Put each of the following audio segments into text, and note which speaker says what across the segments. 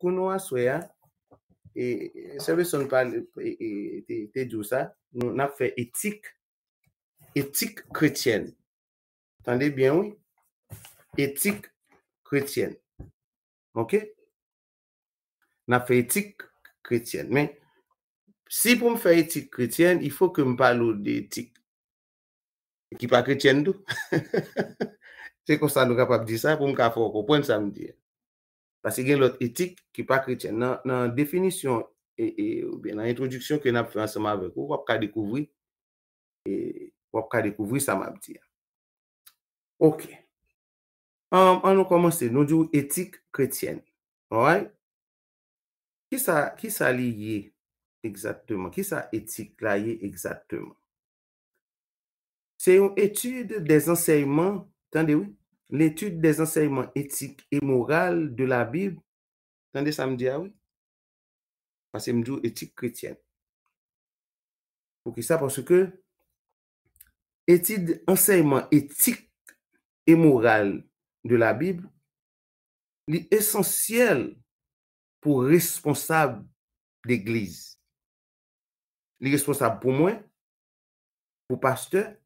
Speaker 1: Kou nou aswe ya, e, sebe son pa e, e, te djou sa, nou nap fe etik, etik kretyen. Tande bien ou? Etik kretyen. Ok? Nap fe etik kretyen. Men, si pou m fe etik kretyen, ifo ke m palo de etik. Ki pa kretyen dou. Se kon sa nou kapap di sa, pou m ka fo, pou pon sa m di ya. Pase gen lot etik ki pa kretyen. Nan definisyon, nan introduksyon ki nan pransman avèk, wap ka dekouvri, wap ka dekouvri sa map diya. Ok. An nou komanse, nou djou etik kretyen. Alright? Ki sa li ye egzatèman? Ki sa etik la ye egzatèman? Se yon etide de zenseyman, tande wè? l'étude des enseignements éthiques et morales de la Bible, kande sa m diya ah oui? Pase m diyo, éthique chrétienne. Ok, sa pwansou ke étude enseignements éthiques et morales de la Bible, li esensiel pou responsable d'église. Li responsable pou mwen, pou pasteur,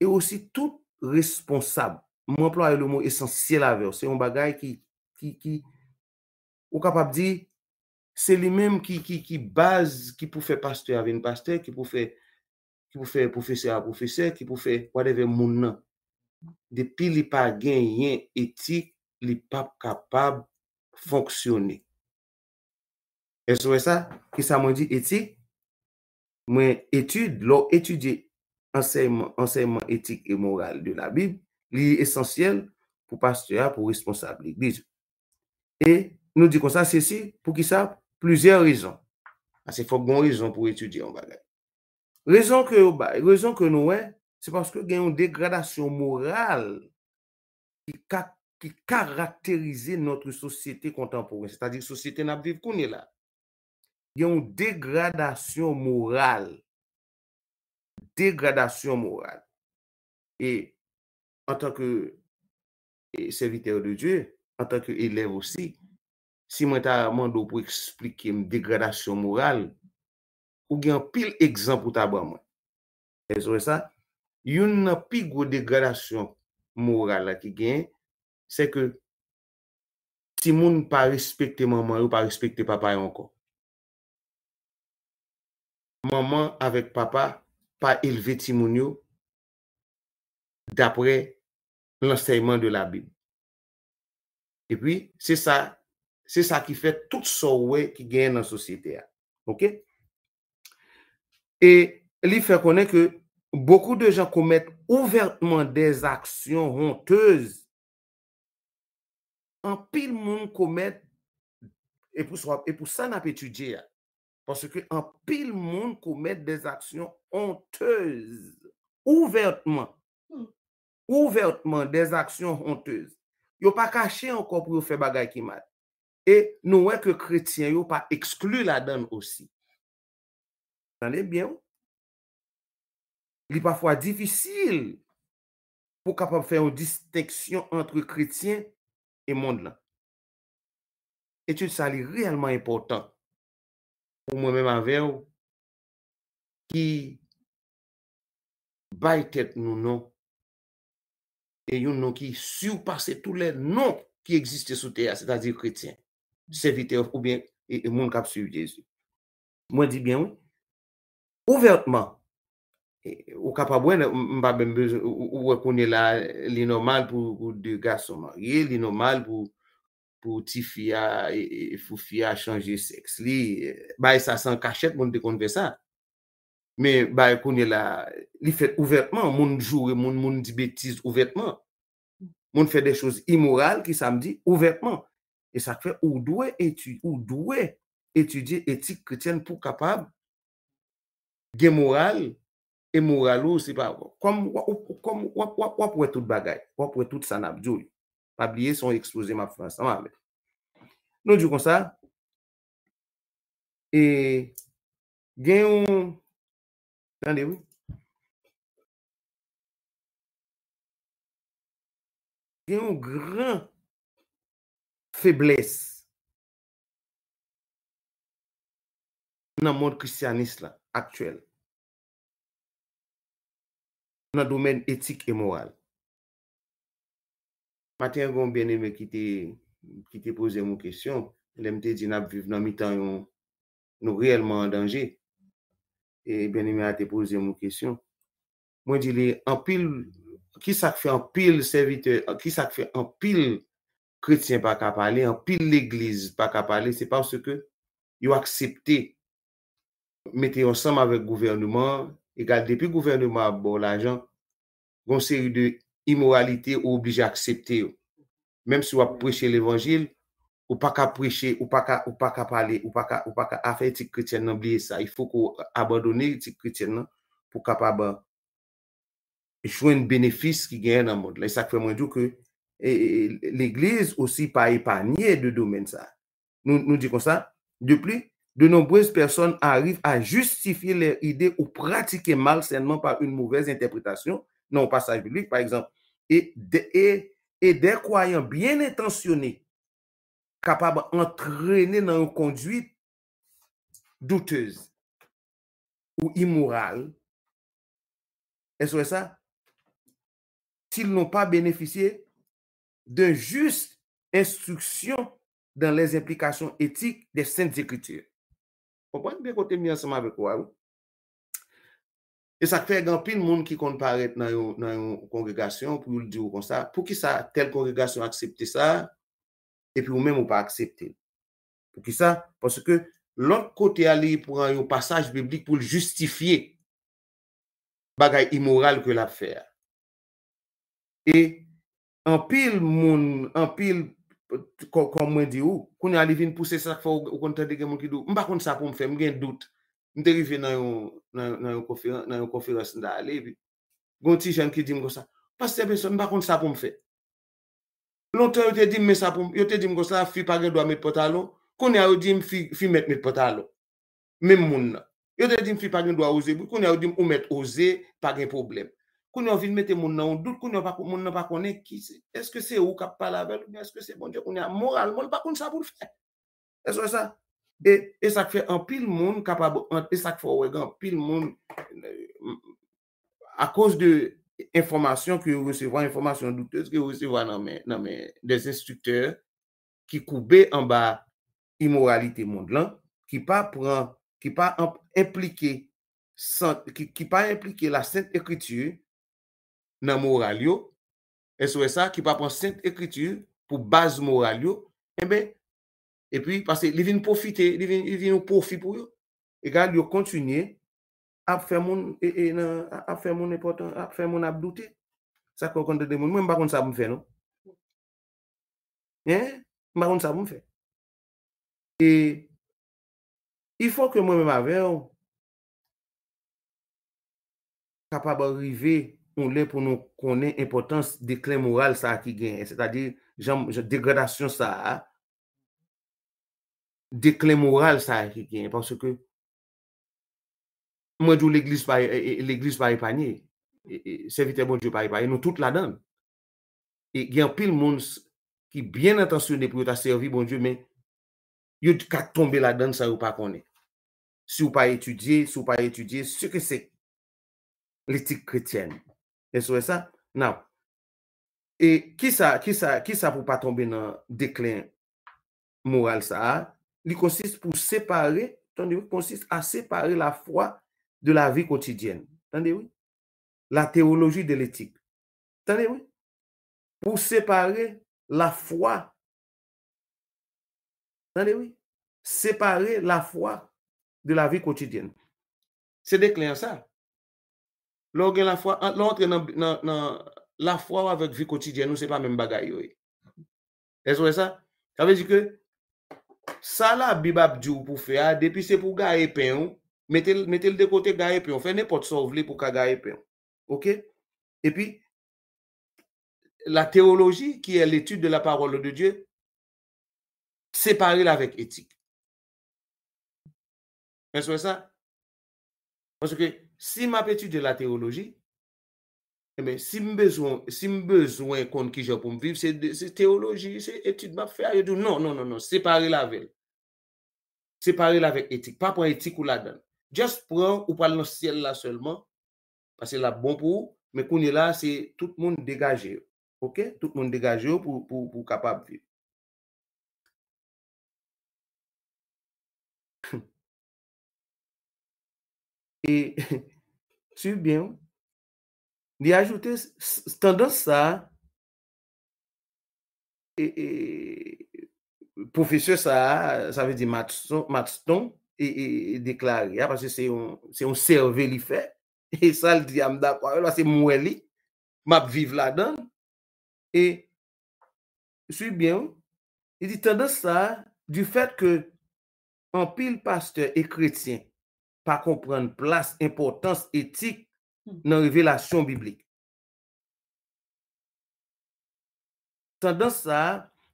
Speaker 1: et aussi tout responsable Mwen ploye le moun esensye la veyo. Se yon bagay ki ou kapab di se li menm ki baz ki pou fe paste aven paste, ki pou fe profese a profese, ki pou fe wadeve moun nan. Depi li pa genyen etik, li pa kapab foksyone. E souwe sa? Ki sa mwen di etik, mwen etude, lò etude enseyman etik e moun gal de la bib, li esensyen pou pastya, pou responsable l'Iglise. E nou di kon sa, se si, pou ki sa, pluzyan rezon. Se fok bon rezon pou etudyon bagay. Rezon ke nou we, se paske gen yon degradasyon moral ki karakterize notre sosyete kontemporan. Se ta di, sosyete nabdi pou ni la. Gen yon degradasyon moral. Degradasyon moral. E an tanke eh, serviteur de Dieu, an tanke elev osi, si mwen ta mandou pou eksplike m degradasyon moral, ou gen pil ekzampou ta ban mwen. E zonè sa, yon nan pi gwo degradasyon moral la ki gen, se ke ti moun pa respekte maman ou pa respekte papa yon kon. Maman avek papa, pa elve ti moun yo, dapre L'enseyman de la Bible. Et puis, c'est ça. C'est ça qui fait tout saoué qui gagne dans la société. Ok? Et, il fait connaître que beaucoup de gens commettent ouvertement des actions honteuses. Un pile monde commette et pour ça, ça n'a pas étudié. Parce que un pile monde commette des actions honteuses. Ouvertement. Ouvertman des aksyon honteuse. Yo pa kache an kop yo fe bagay ki mat. E nou wek yo kretien yo pa eksklu la dan osi. San e byen ou? Li pafwa difisil. Po kapap fe yon disteksyon antre kretien e mond la. Et yo sa li realman important. Ou mwen men ma ve ou. Ki bay tet nou nou. E yon nou ki sou pase tout le nou ki egziste sou teya, se ta di kretien. Se vitè ou bien, e moun kap sou jesu. Mwen di bien ou, ouvertman, ou kap a bwen, mba ben bezon, ou wakone la, li normal pou de gaso mange, li normal pou ti fia, e, e, fou fia chanje seks li, bay e sa san kachet moun de konve sa. Me bay konye la li fè ouvèrtman, moun jure, moun moun di bètise ouvèrtman. Moun fè de chòz imoral ki sa mdi ouvèrtman. E sa fè oudouè etu, oudouè etu di etik kè tjen pou kapab gen moral e moralou si pa. Kom wap wè tout bagay. Wap wè tout sanap djou. Pabliye son eksplose ma fransan. Non jukon sa. E gen yon Yon gran feblesse nan moun kristyanist la, aktuel. Nan domen etik e moral. Maten yon beneme ki te pose moun kesyon, lemte di nan viv nan mi tan yon nou reyelman an danje. E ben ime a te pouze moun kesyon. Mwen dile, an pil, ki sa kfe an pil serviteur, ki sa kfe an pil kretien pa kap ale, an pil l'eglize pa kap ale, se pa wse ke yo aksepte, mette yon sam avek gouvernement, e gade depi gouvernement, bon la jan, goun se yon de imoralite ou oblije aksepte yo. Mem sou apreche l'evangile, ou pas qu'à prêcher, ou pas qu'à ou pas parler, ou pas qu'à ou pas qu'à faire l'éthique chrétienne oublier ça. Il faut qu'on abandonne l'éthique chrétienne pour capable euh, un bénéfice qui gagne dans le monde. Là, ça fait moins dire que l'église aussi pas épargnée de domaine ça. Nous nous disons ça. De plus, de nombreuses personnes arrivent à justifier leurs idées ou pratiquer mal seulement par une mauvaise interprétation, non passage biblique par exemple, et des croyants bien intentionnés kapab antrene nan yon konduit doutez ou imoral, eswe sa, si l'on pa beneficie de jist instruksyon dan les implikasyon etik de sènt zekritir. Opo, anbe kote mi ansama be kwa ou? E sa kfe egan pin moun ki kon paret nan yon kongregasyon pou yon di ou kon sa, pou ki sa tel kongregasyon aksepte sa, E pou mè mwen aksepte. Pou ki sa? Pou se ke lòk kote a li pou ran yon pasaj biblik pou l'justifiye bagay imoral kwen la fè. E anpil moun anpil kwen mwen di ou, kwen yon ali vin pousse sak fa ou kon te de gen moun ki dou, mwen bakon sa pou mwen fè. Mwen gen dout. Mwen derive nan yon konfè rasyon da alevi. Gon ti jan ki di mwen kon sa. Pas se sebe se, mwen bakon sa pou mwen fè. Lontan yo te di me sapou, yo te di me gosla, fi pagen do a met potalo, konye yo di mi fi met met potalo, men moun nan. Yo te di mi fi pagen do a oze, konye yo di mi ou met oze, pagen problem. Konye yo vil mette moun nan, moun nan pa konye, eske se ou kap pa la bel, eske se bon diyo, konye ya moral, moun nan pa konye sapou l fè. Eswe sa, esak fè an pil moun kap a bo, esak fò wè gen an pil moun a kos de... informasyon ki ou resevwa, informasyon douteuse ki ou resevwa nan men, nan men, des instrukteur ki koube an ba imoralite mond lan, ki pa pran, ki pa implike ki pa implike la sènt ekritur nan moral yo, e souwe sa, ki pa pran sènt ekritur pou baz moral yo, e eh be, e pi pase, li vin profite, li vin profi pou yo, e gal yo kontinye ap fè moun, e, e, ap fè moun ap douti, sa kon konde de moun, mwen mbakon sa mwen fè nou, mwen mbakon sa mwen fè, e, ifo ke mwen mwen avè ou, kapab a rive, ou lè pou nou konè impotans de klem oral sa a ki gen, se ta di, jom, degradasyon sa a, de klem oral sa a ki gen, porsi ke, Mwenjou l'eglis pa e panye, servite bonjou pa e, e bon panye, nou tout la dan. E gen pil moun ki bien intasyon de pou yo ta servi bonjou, men yo kak tombe la dan sa yo pa kone. Si yo pa etudye, si yo pa etudye, se ke se l'etik kretyen. E souwe sa? Nou, e ki sa pou pa tombe nan deklin moral sa, li konsist pou separe, konsist a separe la fwa de la vi kotidyen. Tande wè? La teoloji de l'etik. Tande wè? Pou separe la fwa. Tande wè? Separe la fwa de la vi kotidyen. Se dek lè an sa. Lò gen la fwa, lò entre nan, la fwa wè avèk vi kotidyen, nou se pa mèm bagay wè. E sou wè sa? Sa wè di kè? Sa la bibab djou pou fè a, depi se pou ga epè ou, Mette l de kote gaye peyon. Fè ne pot sovli pou ka gaye peyon. Ok? E pi, la teoloji ki e l etude de la parole de Diyo, separe la vek etik. Mè souè sa? Mè souè sa? Mè souè sa? Si m ap etude de la teoloji, eh si m bezwen kon ki jè pou m viv, se teoloji, se etude, m ap fè a, non, non, non, non, separe la vek. Separe la vek etik. Pa pou etik ou la dan. just pran ou pa lan sèl la sèlman, pa sèl la bon pou, me kouni la, sè tout moun degaje, ok, tout moun degaje pou kapap vi. Et, sèl bien, di ajoute standan sa, e, e, professeur sa, sa vè di matston, e deklari a, parce se yon serve li fe, e sa li di amda, wala se mwen li, map vive la dan, e, sou bien ou, e di tenda sa, du fet ke, an pil pasteur e kretien, pa kompren plas, importans, hmm. etik, nan revelasyon biblik. Tenda sa,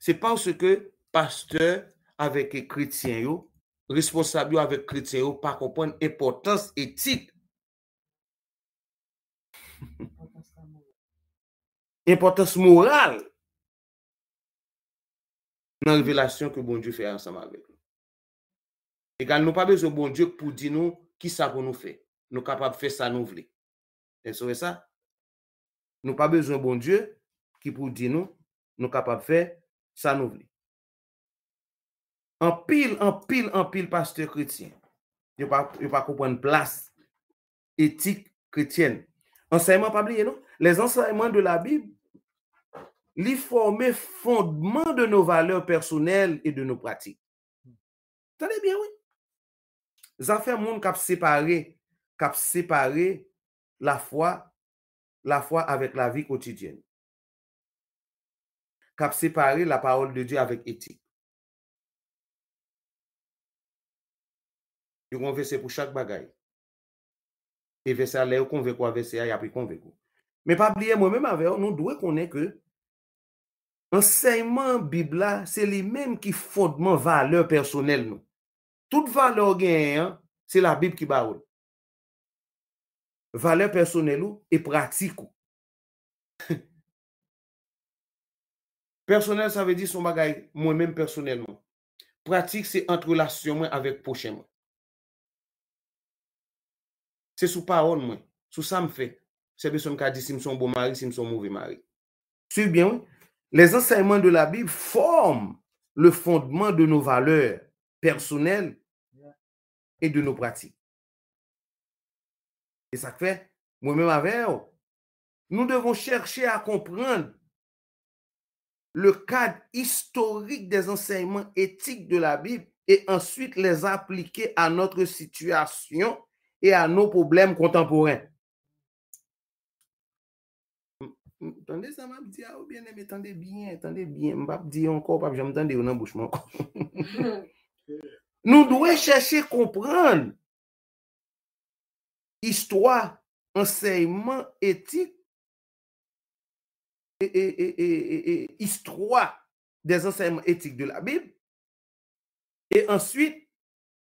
Speaker 1: se pan se ke, pasteur, aveke kretien yo, yo, Responsabili ou avek kriteyo pa kompon epotans etik. Epotans moral. Nan revelasyon ke bon diew fe ansama avek. Egan nou pa bezo bon diew pou di nou ki sa kon nou fe. Nou kapab fe san ouvli. E souwe sa? Nou pa bezo bon diew ki pou di nou nou kapab fe san ouvli. En pile, en pile, en pile, pasteur chrétien. pas pa, pa pas plas place éthique chrétienne. non? Les enseignements de la Bible, les former fondement de nos valeurs personnelles et de pratiques. pratiques Tade bien, oui. Zafè moun cap separe, kap separe la foi, la foi avec la vie quotidienne. Cap séparé la parole de Dieu avec éthique. Yon kon ve se pou chak bagay. E ve se ale ou kon ve kwa, ve se a apri kon ve kwa. Me pa bliye, mwen men ma ve ou, nou dwe konen ke enseyman bib la, se li men ki fondman valeur personel nou. Tout valeur genyen, se la bib ki ba ou. Valeur personel ou, e pratik ou. Personel sa ve di son bagay, mwen men personel nou. Pratik se entrelasyon men avek pocheman. C'est sous parole, ça ça ça me fait. C'est beson je si son bon mari, si son mauvais mari. sais bien, les enseignements de la Bible forment le fondement de nos valeurs personnelles et de nos pratiques. Et ça fait, moi-même avec nous devons chercher à comprendre le cadre historique des enseignements éthiques de la Bible et ensuite les appliquer à notre situation et à nos problèmes contemporains. Attendez, ça, m'a dit, attendez ah, oh, ou bien, mais attendez bien, attendez bien, m'ap dire encore, pap, j'aime tendez ou nan Nous devons chercher comprendre histoire, enseignement, éthique, et, et, et, et, et histoire des enseignements éthiques de la Bible, et ensuite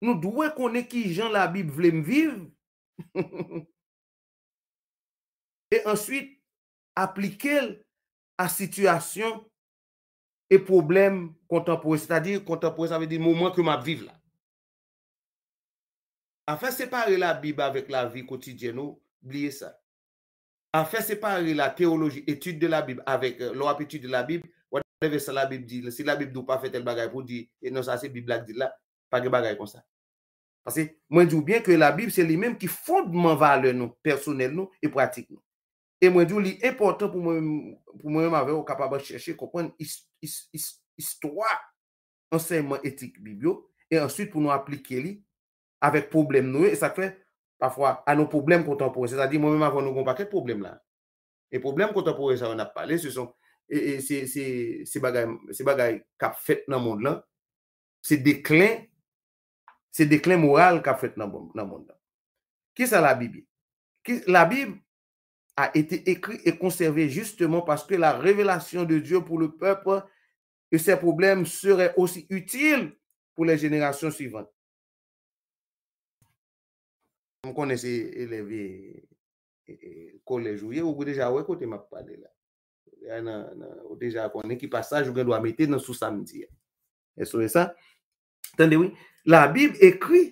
Speaker 1: Nou dwe konen ki jen la bib vlem vive. E answit aplike el a sitwasyon e problem kontampowe. S'ta di kontampowe, sa ve di mouman kouman vive la. Afen separe la bib avek la vi koutidjeno, blye sa. Afen separe la teoloji, etude de la bib, avek euh, lor apetude de la bib, wadeve sa la bib di, si la bib dou pa fe tel bagay, pou di enosase bib lak di la. Pake bagay kon sa. Pase, mwen di ou bien ke la Bib, se li menm ki foud man vale nou, personel nou, e pratik nou. E mwen di ou li important pou mwen, pou mwen mwen ave, ou kapaba cheshe, konpon, hist, hist, hist, histwa, konseyman etik Bibyo, e answit pou nou aplike li, avek problem nou, e sa kwen, pafwa, an nou problem kontanpore, se sa di mwen mwen avon nou konpake, problem la. E problem kontanpore, sa wè na pale, se son, e, e se, se bagay, se bagay kap fèt nan moun lan, Se deklen moral ka fèt nan bondan. Bon ki sa la Bibli? La Bibli a ete ekri e konserve justement paske la revelasyon de Diyo pou le pep e se problem sere osi util pou le jenerasyon suivant. M konese eleve e, e, e, kolejouye ou gou deja ou ekote mapade la. Ou deja konen ki pasaj ou gen do a mette nan sous samidia. E souwe sa? Tande oui. La bib ekri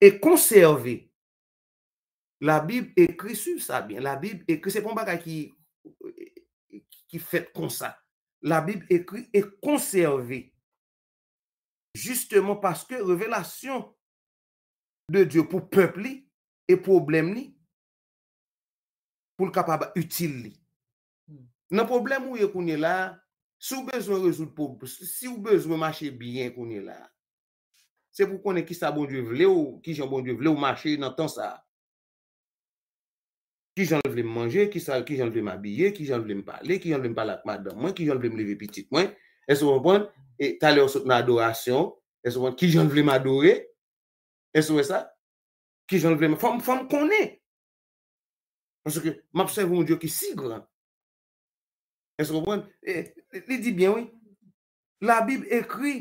Speaker 1: e konserve. La bib ekri su sa bin. La bib ekri, se pon baka ki ki fet konsa. La bib ekri e konserve. Justement paske revelasyon de Diyo pou pepli e problem li pou l kapaba utili. Nan problem ou e konye la, sou bezwen resout pou, si ou bezwen mache byen konye la. Se pou konen ki sa bon die vle ou ki jan bon die vle ou mache nan tan sa. Ki jan vle m manje, ki jan vle m abye, ki jan vle m pale, ki jan vle m pale ak madan mwen, ki jan vle m leve pitit mwen. E se pou konen, taler sot nan adorasyon, e se pou konen, ki jan vle m adore, e se pou konen sa, ki jan vle m fom konen. Anseke, m apsevoun diyo ki si gran. E se pou konen, li di bien wè, la bib ekri, la bib ekri,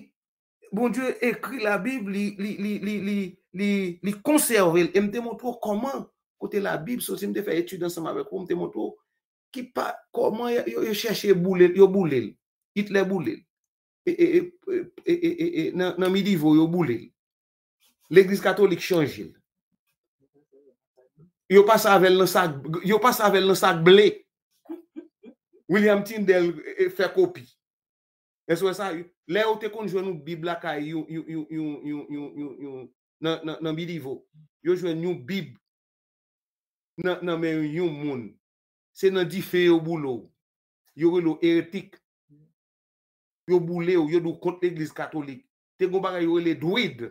Speaker 1: Bon dieu ekri la bib li konserve li. E mte mwot wot koman kote la bib sosi mte fè etude ansama vek wot mte mwot wot. Ki pa koman yo yo chèche boule li. Yo boule li. Hitler boule li. E nan midi vò yo boule li. L'Eglise katholik chanjil. Yo pas avèl le sak ble. William Tyndale fè kopi. E sou wè sa yon. Le ou te konjwen nou bib lakay yon nan bilivo. Yo jwen nou bib nan men yon moun. Se nan di fe yo boulou. Yo wè lò eretik. Yo boulè yo, yo lò kont l'Eglise Katolik. Te konjwen yo wè lè dwid.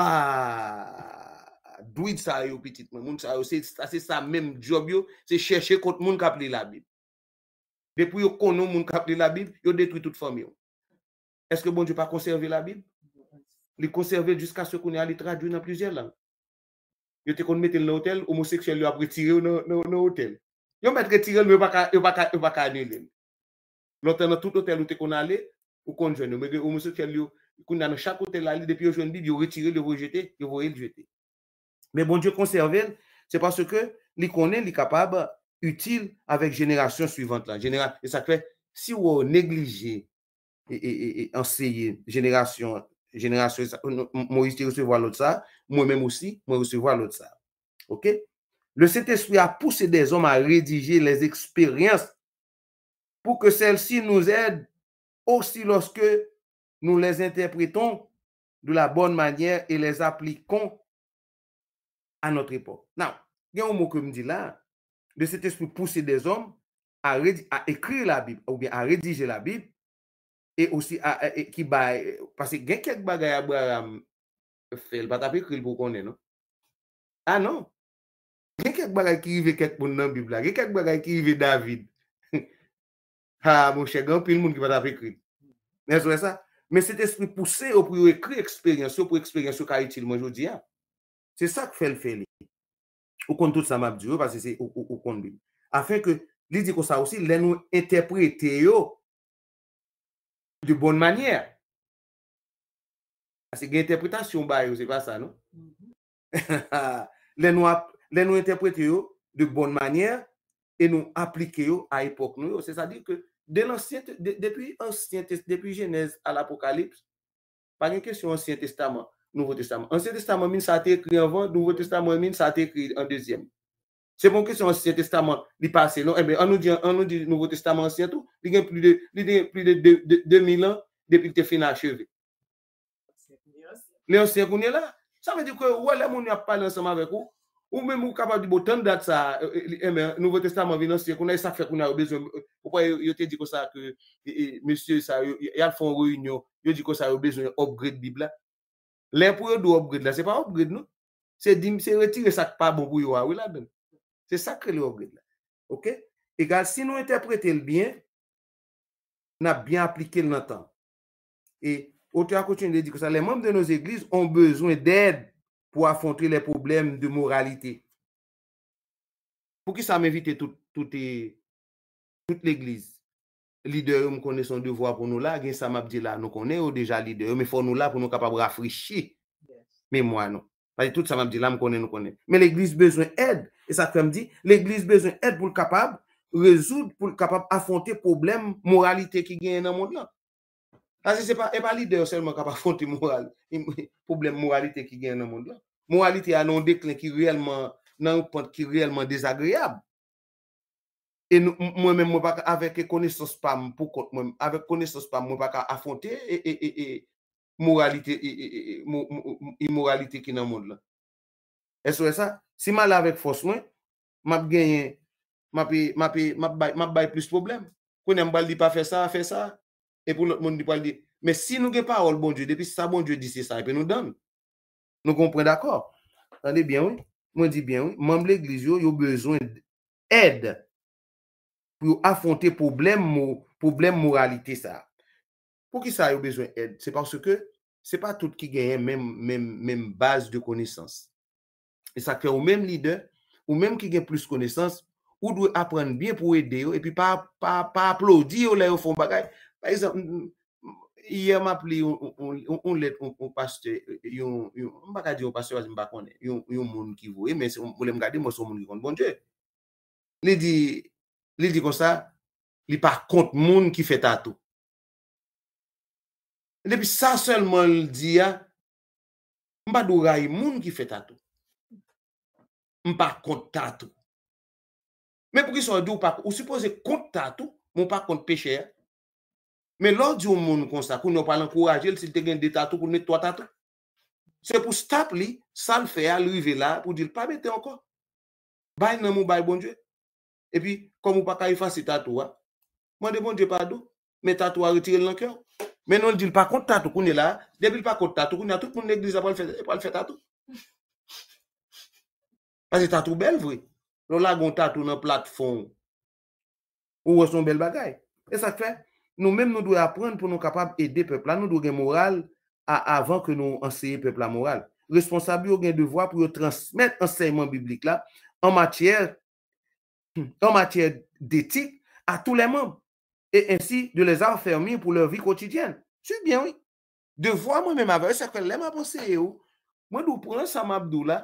Speaker 1: Ah, dwid sa yo petit. Moun sa yo, se sa men job yo. Se chèche kont moun kap li la bib. Depou yo konon moun kap li la bib, yo detwitout fòm yo. Est-ce que bon Dieu pas conservé la Bible? Il conservé jusqu'à ce qu'on ait traduit dans plusieurs langues. Il était qu'on mettait l'hôtel, homosexuel lui a retiré dans l'hôtel. Il m'a retiré, mais il pas qu'à annuler. L'hôtel, dans tout hôtel où tu qu'on allé, ou qu'on jeune, mais homosexuel lui, qu'on a dans chaque hôtel allé, depuis aujourd'hui, Bible, il retiré, il rejeté, il voyé le jeter. Mais bon Dieu conservé, c'est parce que il connaît, il est capable, utile avec génération suivante. Là. Et ça fait, si on néglige et, enseigner génération, génération, euh, Moïse reçu l'autre ça, moi-même aussi, moi recevoir l'autre ça. OK? Le Saint-Esprit a poussé des hommes à rédiger les expériences pour que celles-ci nous aident aussi lorsque nous les interprétons de la bonne manière et les appliquons à notre époque. maintenant, il y a un mot que me dit là, le Saint-Esprit poussé des hommes à écrire la Bible ou bien à rédiger la Bible e osi e, e, ki baye, pase genkèk bagay abou a ram fel pat ap ekril pou konnen, no? A non, genkèk bagay ki yive ketpoun nan bibla, genkèk bagay ki yive David, ha, monshe, genkèk pil moun ki pat ap ekril. Mè sè te spri pousse ou pou yu ekri eksperyansyo, pou eksperyansyo ka itil moun, jodi a, se sa k fel feli, ou kontout sa map diyo, pase se ou kontbi. A fe ke, li di ko sa osi, le nou enteprete yo di bon manyer. Asi gen interpretasyon ba yo, se va sa, nou? Le nou interprete yo di bon manyer e nou aplike yo a epok nou yo. Se sa di ke, depi jenèz al apokalips, pa gen kèsyon ansyen testaman, nouvo testaman. Ansen testaman min sa te ekri anvan, nouvo testaman min sa te ekri an dezyen. Se bon kesyon ansyen testaman li pase, non? eh anou di nouvo testaman ansyen tou, li gen pli de 2000 an depil te finacheve. Li ansyen konye la, sa ve di kon wale moun ap pale ansyman vek ou, ou mwen mou kapab di bo ton dat sa, e euh, men euh, eh nouvo testaman vin ansyen konye sa fe konye a ou bezwen, ou pa yo te di kon sa ke monsye sa yal fon reyon yo, yo di kon sa yo bezwen yon upgrade bib la. Lè pou yo do upgrade la, se pa upgrade nou, se retire sak pa bon pou yo a ah ou la ben. Se sakre li ogred la. Ok? Egal, si nou interprete l'byen, na byen aplike l'natan. E, ou te akotune de di kosa, le mounm de nouz eglise on bezoun d'ed pou afontre le poublem de moralite. Pou ki sa m'evite tout l'eglise? Lide ou m'kone son devwa pou nou la, gen Samabdila nou kone, ou deja lide ou m'fou nou la pou nou kapab rafri chi? Me mwa nou. Fade tout Samabdila m'kone, nou kone. Men l'eglise bezoun ed, E sa krem di, l'Eglise bezon et pou l'kapab rezoud pou l'kapab afonte problem moralite ki gen nan moun la. Ase se pa, e bali deyo selman kap afonte problem moralite ki gen nan moun la. Moralite anon deklen ki realman nan ou ponte ki realman dezagriyab. E mwen men mwen bak avek kone sos pam pou kote mwen. Avek kone sos pam mwen bak a afonte e moralite e moralite ki nan moun la. E sou e sa? Si ma la vek fos mwen, map genyen, map bay plus problem. Kwenen mbal di pa fe sa, fe sa, e pou lout moun di pal di, me si nou gen parol bon Diyo, depi sa bon Diyo di se sa, epi nou dan. Nou kompren d'akor. Sande, bien ou? Mwen di bien ou? Mwen mble gliz yo, yo bezwen ed, pou yo afonte problem moralite sa. Pou ki sa yo bezwen ed? Se panse ke, se pa tout ki genyen menm base de konisans. E sa fè ou mèm lidè, ou mèm ki gen plus konesans, ou dwe apren bien pou edè yo, e pi pa aplodi yo la yo fon bagay. Par exemple, yè m ap li yon, yon let, yon paste, yon, m bagay di yon paste waz m bakonè, yon moun ki voe, men se m wolem gade, m wos yon moun ki fè tato. Li di, li di konsa, li pa kont moun ki fè tato. Li bi sa selman di ya, m badou ray moun ki fè tato. m pa kont tatou. Men pou ki sou a di ou pa kont, ou suppose kont tatou, m ou pa kont peche ya, men lò di ou moun nou konsta, koun yo pala nkouraje, el si te gen de tatou, koun net to a tatou. Se pou stap li, san fe a, lou i ve la, pou di l pa mette ankon. Bay nan mou bay bonje. E pi, kon m ou pa ka ifa si tatou ya, m an de bonje pa do, men tatou a retire lankyo. Men nou l di l pa kont tatou koun e la, debil pa kont tatou koun ya, tout moun neglis a pa l fè tatou. Asi ta tou bel vwe. Lola gonta tou nan plat fon. Ou wos nou bel bagay. E sa kwe, nou men nou dwe apren pou nou kapab ede pepla. Nou dwe gen moral avan ke nou ansey pepla moral. Responsabye ou gen devwa pou yo transmette anseyman biblike la an matyere an matyere detik a tou le moun. E ansi, de le zan fermi pou lor vi kotidyen. Suy bien wè. Devwa mwen men ma vwe. E sa kwen lema aposye yo. Mwen nou pran Samabdou la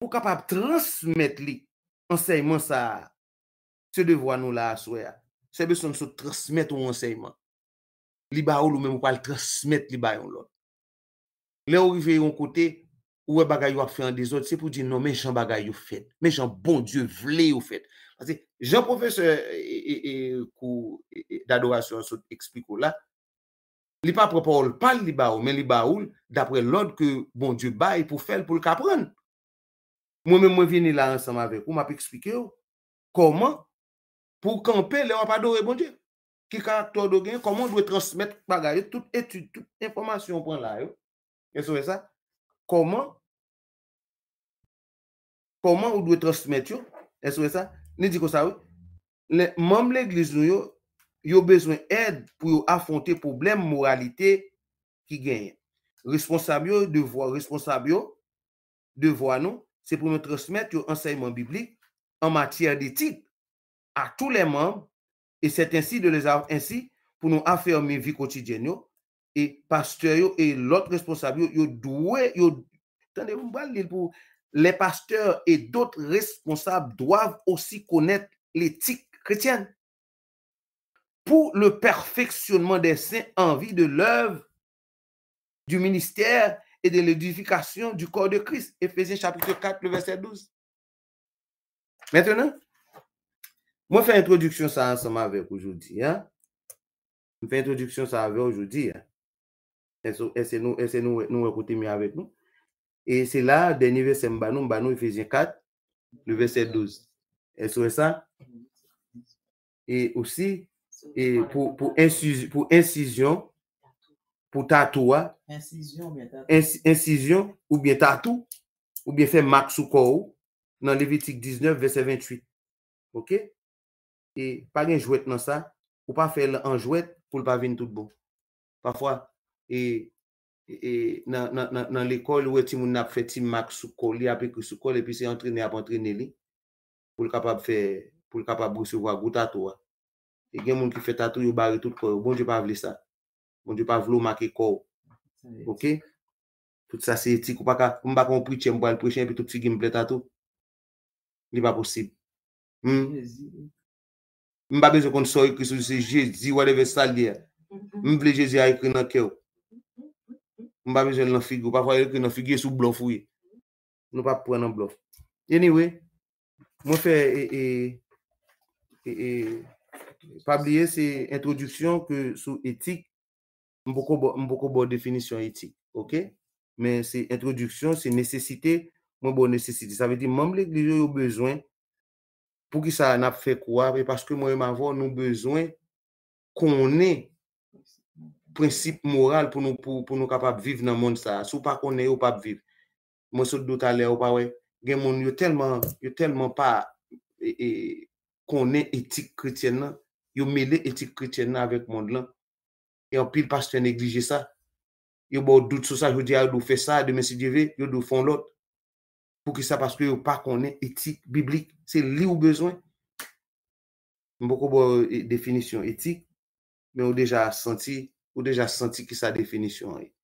Speaker 1: Ou kapap transmet li enseyman sa se devwa nou la aswe ya. Sebe son sou transmet ou enseyman. Li ba oul ou menmou pal transmet li bayon lot. Le ou rive yon kote, ou e bagay yo ap fè an de zot, se pou di nou mench an bagay yo fèd. Mench an bon dieu vle yo fèd. Jean-Professeur e, e, e, Kou Dadoa sou expliko la. Li pa propol pal li ba oul, men li ba oul dapre lot ke bon dieu bay pou fèl pou l kaprenn. Mwen mwen vini la ansanm avek. Ou map ekspike yo. Koman pou kampe le wapado rebondi? Ki karak to do genye? Koman ou dwe transmet bagay? Tout etude, tout informasyon pon la yo. Eso we sa? Koman? Koman ou dwe transmet yo? Eso we sa? Ni di kon sa we? Mam l'egliz nou yo, yo bezwen ed pou yo afonte problem moralite ki genye. Responsabyo de vo. Responsabyo de vo anou. c'est pour nous transmettre l'enseignement biblique en matière d'éthique à tous les membres et c'est ainsi de les ainsi pour nous affirmer vie quotidienne et pasteur et l'autre responsable les pasteurs et d'autres responsables doivent aussi connaître l'éthique chrétienne pour le perfectionnement des saints en vie de l'œuvre du ministère et de l'édification du corps de Christ. Éphésiens chapitre 4, le verset 12. Maintenant, moi, fais introduction ça ensemble avec aujourd'hui. Hein? Je fais introduction ça avec aujourd'hui. Et hein. c'est nous, et nous, nous écouter mieux avec nous. Et c'est là, dernier verset, nous, nous, Ephésiens 4, le verset 12. Est-ce ça? Et aussi, et pour, pour, pour incision pou tatouwa, incisyon, oubyen tatou, oubyen fe maksoukou, nan levitik 19, verset 28. Ok? E pa gen jouet nan sa, ou pa fe en jouet pou l pa vin tout bon. Pafwa, e nan l'ekol ouwe ti moun ap feti maksoukou, li apikousoukou, li api se antrine ap antrine li, pou l kapab fe, pou l kapab bousi wakou tatouwa. E gen moun ki fe tatou, yo bari tout kou, ou bon di pa avli sa. Mwen di pa vlo maki kou. Ok? Tout sa se etik ou pa ka. Mwen ba kon prit chen mwen prit chen pi tout si gen mwen peta tou. Li ba posib. Mwen ba bej kon soy ki sou se jezi wale ve saldi ya. Mwen vle jezi a ekre nan ke ou. Mwen ba bej en lan figou. Pa voye renk en lan figou sou blou fouye. Nou pa pou an nan blou fouye. Anyway, mwen fe e e e pabliye se introduksyon ke sou etik beaucoup bonne définition éthique, ok? Mais c'est introduction, c'est nécessité, moi bon nécessité. Ça veut dire même l'église a besoin pour qui ça n'a fait quoi? Parce que moi avons nous besoin qu'on ait principe moral pour nous pour, pour nous capables vivre dans le monde ça. Si pas qu'on est ou pas vivre. Moi sur d'autres à ou pas ouais. Gen yo tellement yo tellement pas et, qu'on est éthique chrétienne, yo mêlé éthique chrétienne avec monde là E an pil pas te neglije sa. Yo bo dout sou eh, sa, yo diya yo do fe sa, yo do fon lot. Pou ki sa paske yo pa konen etik, biblik, se li ou bezwen. Mboko bo definisyon etik, men ou deja senti, ou deja senti ki sa definisyon etik.